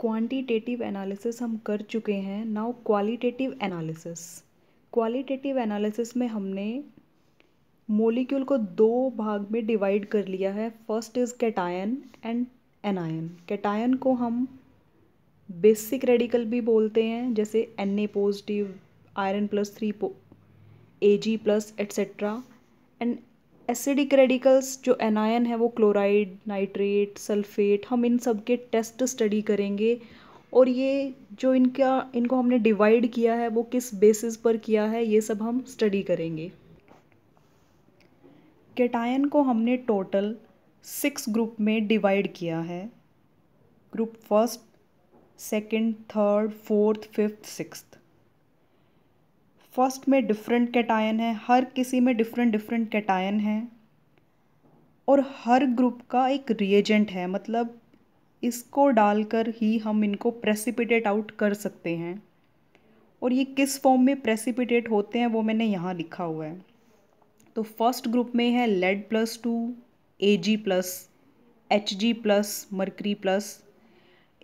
Quantitative analysis हम कर चुके हैं now qualitative analysis qualitative analysis में हमने मोलिक्यूल को दो भाग में डिवाइड कर लिया है first is cation and anion cation को हम बेसिक रेडिकल भी बोलते हैं जैसे N A positive iron plus three A G plus etcetera and acidic radicals जो एनायन है वो क्लोराइड नाइट्रेट सल्फेट हम इन सब के टेस्ट स्टडी करेंगे और ये जो इनका इनको हमने डिवाइड किया है वो किस बेसिस पर किया है ये सब हम स्टडी करेंगे केटायन को हमने टोटल सिक्स ग्रुप में डिवाइड किया है group first second third fourth fifth sixth first में डिफरेंट कैटायन है हर किसी में डिफरेंट डिफरेंट कैटायन है और हर ग्रुप का एक रिएजेंट है मतलब इसको डालकर ही हम इनको प्रेसिपिटेट आउट कर सकते हैं और ये किस फॉर्म में प्रेसिपिटेट होते हैं वो मैंने यहाँ लिखा हुआ है तो फर्स्ट ग्रुप में है lead plus two A G plus H G plus mercury plus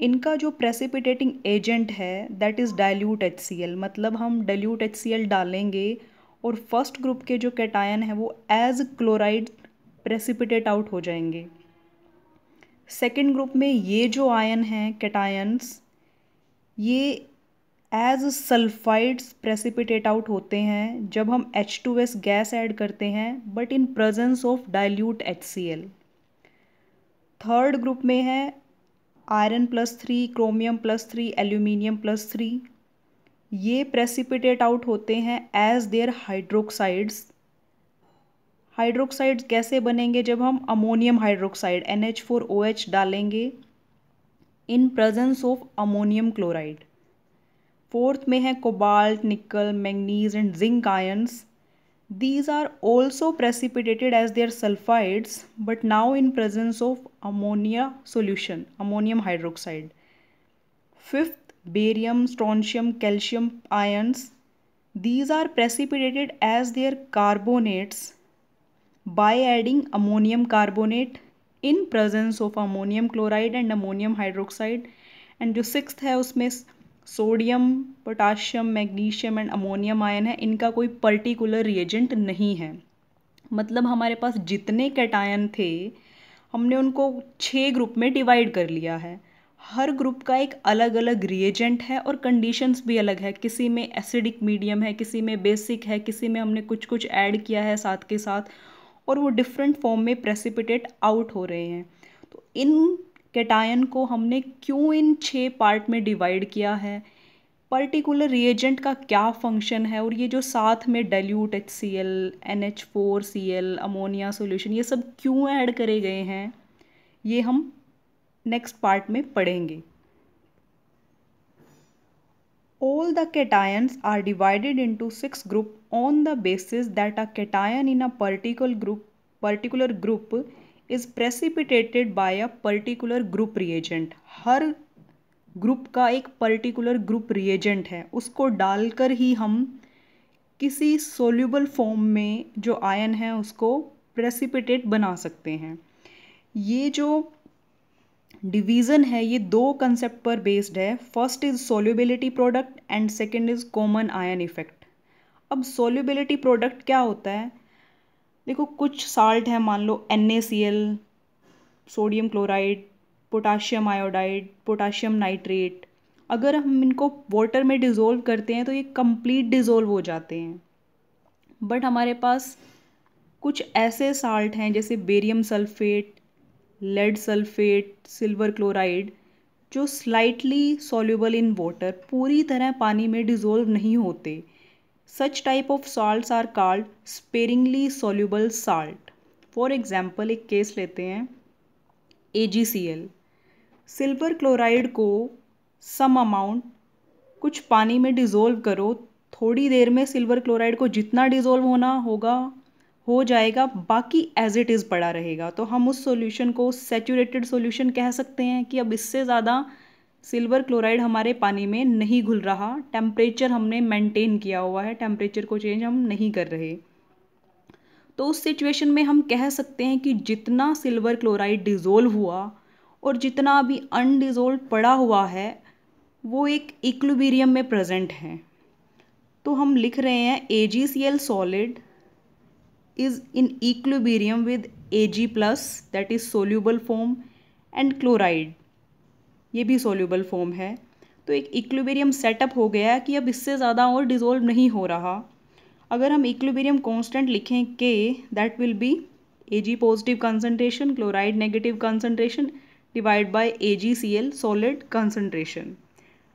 इनका जो प्रेसिपिटेटिंग एजेंट है दैट इज़ डाइल्यूट एच मतलब हम डाइल्यूट एच डालेंगे और फर्स्ट ग्रुप के जो कैटायन है वो एज क्लोराइड प्रेसिपिटेट आउट हो जाएंगे सेकेंड ग्रुप में ये जो आयन हैं कैटायंस ये एज सल्फाइड्स प्रेसिपिटेट आउट होते हैं जब हम H two S gas add करते हैं but in presence of dilute H C L third group में है iron plus three chromium plus three aluminium plus three ये प्रेसिपिटेट आउट होते हैं एज देयर हाइड्रोक्साइड्स हाइड्रोक्साइड कैसे बनेंगे जब हम ammonium hydroxide N H four O H डालेंगे in presence of ammonium chloride fourth में है cobalt nickel manganese and zinc ions These are also precipitated as their sulfides but now in presence of ammonia solution, ammonium hydroxide. Fifth, barium, strontium, calcium ions. These are precipitated as their carbonates by adding ammonium carbonate in presence of ammonium chloride and ammonium hydroxide. And जो sixth है उसमें sodium potassium magnesium and ammonium ion है इनका कोई particular reagent नहीं है मतलब हमारे पास जितने कैटायन थे हमने उनको छः ग्रुप में डिवाइड कर लिया है हर ग्रुप का एक अलग अलग रिएजेंट है और कंडीशंस भी अलग है किसी में एसिडिक मीडियम है किसी में बेसिक है किसी में हमने कुछ कुछ ऐड किया है साथ के साथ और वो डिफरेंट फॉर्म में प्रेसिपिटेट आउट हो रहे हैं तो इन कैटायन को हमने क्यों इन छः पार्ट में डिवाइड किया है पर्टिकुलर रिएजेंट का क्या फंक्शन है और ये जो साथ में dilute H C L N H four C L ammonia solution ये सब क्यों ऐड करे गए हैं ये हम नेक्स्ट पार्ट में पढ़ेंगे all the cations are divided into six group on the basis that a cation in a particular group particular group is precipitated by a particular group reagent हर ग्रुप का एक पर्टिकुलर ग्रुप रिएजेंट है उसको डालकर ही हम किसी सोल्यूबल फॉर्म में जो आयन है उसको प्रेसिपिटेट बना सकते हैं ये जो डिवीज़न है ये दो कंसेप्ट पर बेस्ड है first is solubility product and second is common ion effect अब सोल्यूबिलिटी प्रोडक्ट क्या होता है देखो कुछ साल्ट है मान लो an sodium chloride potassium iodide potassium nitrate अगर हम इनको वाटर में डिज़ोल्व करते हैं तो ये कंप्लीट डिज़ोल्व हो जाते हैं बट हमारे पास कुछ ऐसे साल्ट हैं जैसे barium sulphate lead sulphate silver chloride जो स्लाइटली सॉल्यूबल इन वाटर पूरी तरह पानी में डिज़ोल्व नहीं होते Such type of salts are called sparingly soluble salt. For example एक केस लेते हैं ए सिल्वर क्लोराइड को सम अमाउंट कुछ पानी में डिज़ोल्व करो थोड़ी देर में सिल्वर क्लोराइड को जितना डिज़ोल्व होना होगा हो जाएगा बाकी एज इट इज़ पड़ा रहेगा तो हम उस सॉल्यूशन को सेचूरेटेड सॉल्यूशन कह सकते हैं कि अब इससे ज़्यादा सिल्वर क्लोराइड हमारे पानी में नहीं घुल रहा टेम्परेचर हमने मेंटेन किया हुआ है टेम्परेचर को चेंज हम नहीं कर रहे तो उस सिचुएशन में हम कह सकते हैं कि जितना सिल्वर क्लोराइड डिज़ोल्व हुआ और जितना अभी अनडिज़ोल्व पड़ा हुआ है वो एक इक्लुबेरियम में प्रेजेंट है तो हम लिख रहे हैं A G C L solid is in equilibrium with A G plus that is soluble form and chloride ये भी सोल्यूबल फॉर्म है तो एक इक्लुबेरियम सेटअप हो गया है कि अब इससे ज़्यादा और डिज़ोल्व नहीं हो रहा अगर हम इक्लुबेरियम कॉन्स्टेंट लिखें के that will be A G positive concentration chloride negative concentration divide by A G C L solid concentration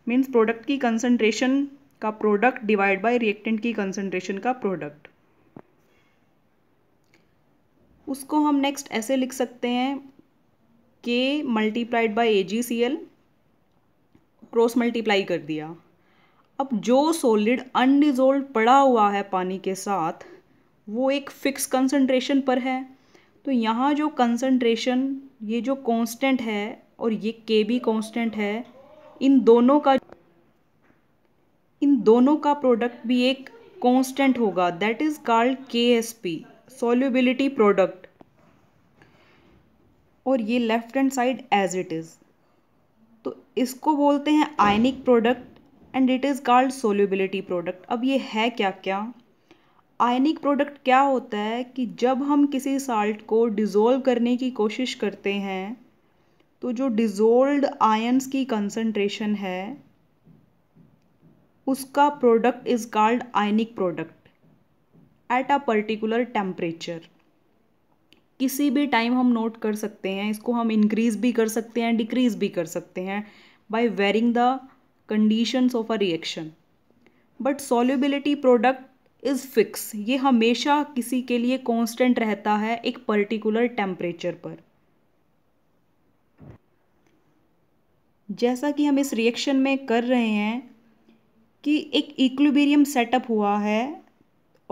means product की कंसनट्रेशन का प्रोडक्ट डिवाइड बाय रिएक्टेंट की कंसनट्रेशन का प्रोडक्ट उसको हम नेक्स्ट ऐसे लिख सकते हैं K multiplied by A G C L cross multiply कर दिया अब जो सॉलिड अनडिजोल्व पड़ा हुआ है पानी के साथ वो एक फिक्स कंसंट्रेशन पर है तो यहाँ जो कंसंट्रेशन ये जो कांस्टेंट है और ये के बी कॉन्स्टेंट है इन दोनों का इन दोनों का प्रोडक्ट भी एक कांस्टेंट होगा that is called K S P solubility product और ये left hand side as it is इसको बोलते हैं ionic product and it is called solubility product अब ये है क्या क्या आयनिक प्रोडक्ट क्या होता है कि जब हम किसी साल्ट को डिज़ोल्व करने की कोशिश करते हैं तो जो डिज़ोल्ड आयन्स की कंसनट्रेशन है उसका product is called ionic product at a particular temperature किसी भी टाइम हम नोट कर सकते हैं इसको हम इंक्रीज़ भी कर सकते हैं डिक्रीज़ भी कर सकते हैं by varying the conditions of a reaction. But solubility product is fix ये हमेशा किसी के लिए constant रहता है एक पर्टिकुलर टेम्परेचर पर जैसा कि हम इस रिएक्शन में कर रहे हैं कि एक equilibrium सेटअप हुआ है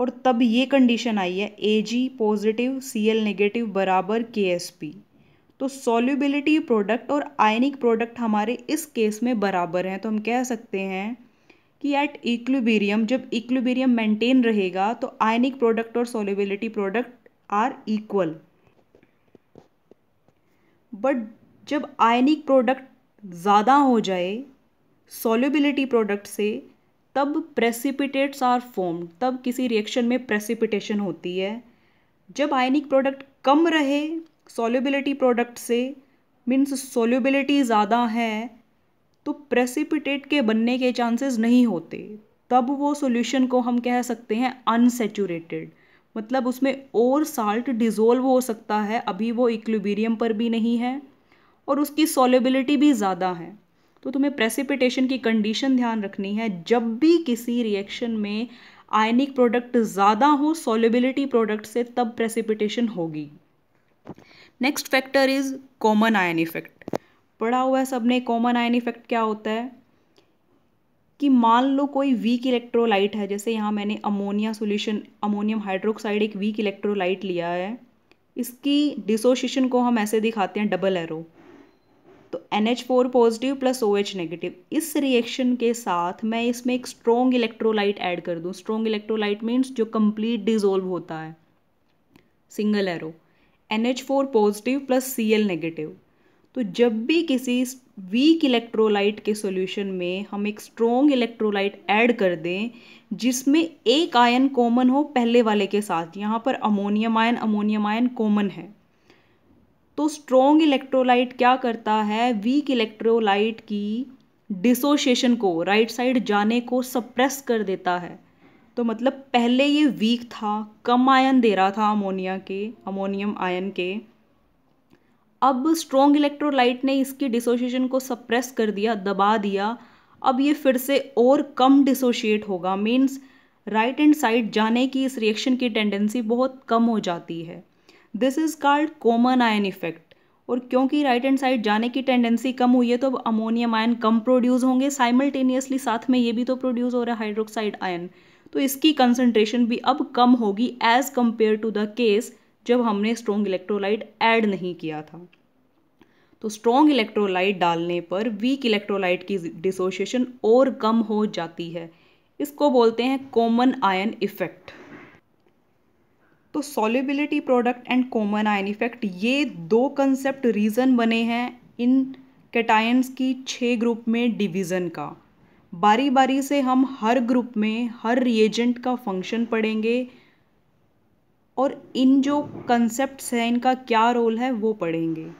और तब ये कंडीशन आई है A G positive C L negative बराबर के एस पी तो सॉल्युबिलिटी प्रोडक्ट और आयनिक प्रोडक्ट हमारे इस केस में बराबर हैं तो हम कह सकते हैं कि एट इक्विबेरियम जब इक्विबेरियम मेंटेन रहेगा तो आयनिक प्रोडक्ट और solubility product are equal but जब आयनिक प्रोडक्ट ज़्यादा हो जाए सॉल्युबिलिटी प्रोडक्ट से तब प्रेसिपिटेट्स आर फॉर्म्ड तब किसी रिएक्शन में प्रेसिपिटेशन होती है जब आयनिक प्रोडक्ट कम रहे सॉल्युबिलिटी प्रोडक्ट से मीन्स सॉल्युबिलिटी ज़्यादा है तो प्रेसिपिटेट के बनने के चांसेस नहीं होते तब वो सॉल्यूशन को हम कह सकते हैं अनसेचूरेटेड मतलब उसमें और साल्ट डिज़ोल्व हो सकता है अभी वो इक्लिबीरियम पर भी नहीं है और उसकी सॉल्युबिलिटी भी ज़्यादा है तो तुम्हें प्रेसिपिटेशन की कंडीशन ध्यान रखनी है जब भी किसी रिएक्शन में आयनिक प्रोडक्ट ज़्यादा हो सॉल्युबिलिटी प्रोडक्ट से तब प्रेसिपिटेशन होगी next factor is common ion effect पढ़ा हुआ है सबने कॉमन आयन इफेक्ट क्या होता है कि मान लो कोई वीक इलेक्ट्रोलाइट है जैसे यहाँ मैंने अमोनिया सोल्यूशन अमोनियम हाइड्रोक्साइड एक वीक इलेक्ट्रोलाइट लिया है इसकी डिसोशिएशन को हम ऐसे दिखाते हैं डबल एरो तो N H four positive plus O H negative इस रिएक्शन के साथ मैं इसमें एक स्ट्रॉन्ग इलेक्ट्रोलाइट ऐड कर दूँ स्ट्रॉन्ग इलेक्ट्रोलाइट मीन्स जो कंप्लीट डिजोल्व होता है single arrow N H four positive plus C L negative तो जब भी किसी वीक इलेक्ट्रोलाइट के सॉल्यूशन में हम एक स्ट्रॉन्ग इलेक्ट्रोलाइट ऐड कर दें जिसमें एक आयन कॉमन हो पहले वाले के साथ यहाँ पर ammonium ion ammonium ion common है तो स्ट्रॉन्ग इलेक्ट्रोलाइट क्या करता है वीक इलेक्ट्रोलाइट की डिसोशिएशन को राइट right साइड जाने को सप्रेस कर देता है तो मतलब पहले ये वीक था कम आयन दे रहा था अमोनिया के अमोनियम आयन के अब स्ट्रॉन्ग इलेक्ट्रोलाइट ने इसकी डिसोशिएशन को सप्रेस कर दिया दबा दिया अब ये फिर से और कम डिसोशिएट होगा मीन्स राइट एंड साइड जाने की इस रिएक्शन की टेंडेंसी बहुत कम हो जाती है this is called common ion effect और क्योंकि राइट एंड साइड जाने की टेंडेंसी कम हुई है तो अब अमोनियम आयन कम प्रोड्यूस होंगे साइमल्टेनियसली साथ में ये भी तो प्रोड्यूस हो रहा है हाइड्रोक्साइड आयन तो इसकी कंसनट्रेशन भी अब कम होगी as compare to the case जब हमने स्ट्रॉन्ग इलेक्ट्रोलाइट ऐड नहीं किया था तो स्ट्रॉन्ग इलेक्ट्रोलाइट डालने पर वीक इलेक्ट्रोलाइट की डिसोशिएशन और कम हो जाती है इसको बोलते हैं कॉमन आयन इफेक्ट तो solubility product and common ion effect ये दो कंसेप्ट रीज़न बने हैं इन कैटायंस की छः ग्रुप में डिवीज़न का बारी बारी से हम हर ग्रुप में हर रिएजेंट का फंक्शन पढ़ेंगे और इन जो कंसेप्ट्स हैं इनका क्या रोल है वो पढ़ेंगे